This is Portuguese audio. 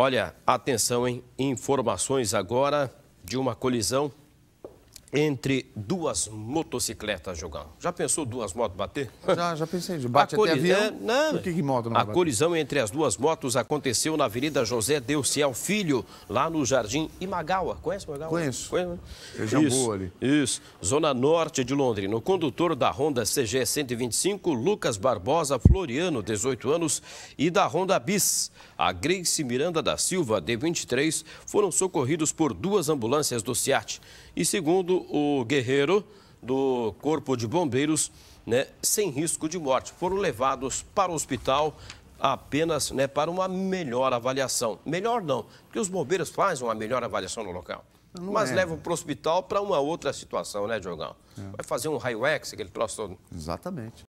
Olha, atenção, hein? Informações agora de uma colisão entre duas motocicletas, jogando. Já pensou duas motos bater? Já, já pensei. Bate a até avião, é, não, por que, que moto não A colisão entre as duas motos aconteceu na Avenida José Delciel Filho, lá no Jardim Imagawa. Conhece Imagawa? Conheço. Conheço. Feijão isso, ali. Isso. Zona Norte de Londres. No condutor da Honda CG 125, Lucas Barbosa Floriano, 18 anos, e da Honda Bis, a Grace Miranda da Silva, de 23, foram socorridos por duas ambulâncias do Ciat E segundo o guerreiro do Corpo de Bombeiros, né, sem risco de morte. Foram levados para o hospital apenas né, para uma melhor avaliação. Melhor não, porque os bombeiros fazem uma melhor avaliação no local. Então, não mas é. levam para o hospital para uma outra situação, né, Diogão? É. Vai fazer um raio-x, aquele troço todo. Exatamente.